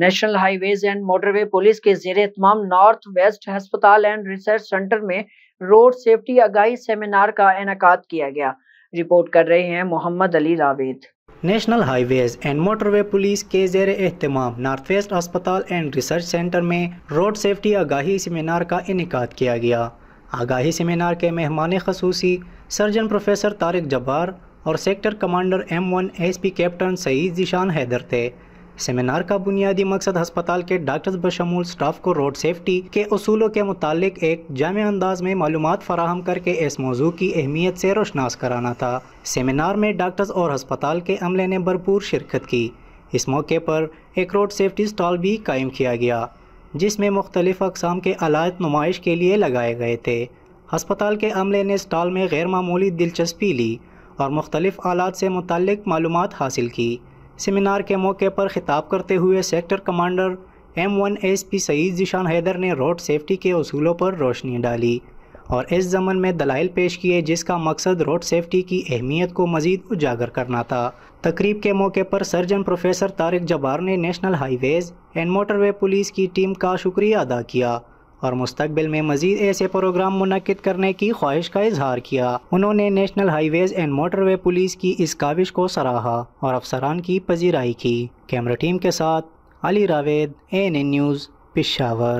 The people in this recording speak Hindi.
national highways and motorway police के जेर तमाम नॉर्थ वेस्ट अस्पताल एंड रिसर्च सेंटर में रोड सेफ्टी आगाही सेमिनार का इनका किया गया रिपोर्ट कर रहे हैं Mohammad Ali Raved national highways and motorway police के जेर अहतमाम नॉर्थ वेस्ट अस्पताल एंड रिसर्च सेंटर में रोड सेफ्टी आगाही सेमिनार का इनका किया गया आगाही सेमिनार के मेहमान खसूसी सर्जन प्रोफेसर तारिक जब्बार और sector commander M one S P captain Saeed Zeeshan Haider थे सेमिनार का बुनियादी मकसद अस्पताल के डॉक्टर्स बशमूल स्टाफ को रोड सेफ्टी के असूलों के मुतालिक एक जाम अंदाज में मालूम फराहम करके इस मौजू की अहमियत से रोशनास कराना था सेमिनार में डॉक्टर्स और अस्पताल के अमले ने भरपूर शिरकत की इस मौके पर एक रोड सेफ्टी स्टॉल भी कायम किया गया जिसमें मुख्तलिफ़ अकसाम के आलात नुमाइश के लिए लगाए गए थे हस्पताल के अमले ने स्टॉल में गैर मामूली दिलचस्पी ली और मुख्तलिफ़ आलात से मुतक मालूम हासिल की सेमिनार के मौके पर खिताब करते हुए sector commander M one S P Saeed Zeeshan Haider ने रोड सेफ्टी के असूलों पर रोशनी डाली और इस जमन में दलाइल पेश किए जिसका मकसद रोड सेफ्टी की अहमियत को मजीद उजागर करना था तकरीब के मौके पर सर्जन प्रोफेसर तारिक जबार ने national highways and motorway police की टीम का शुक्रिया अदा किया और मुस्तबिल में मजीद ऐसे प्रोग्राम मुनद करने की ख्वाहिश का इजहार किया उन्होंने national highways and motorway police की इस काविश को सराहा और अफसरान की पजीराई की कैमरा टीम के साथ Ali Raved N N news Peshawar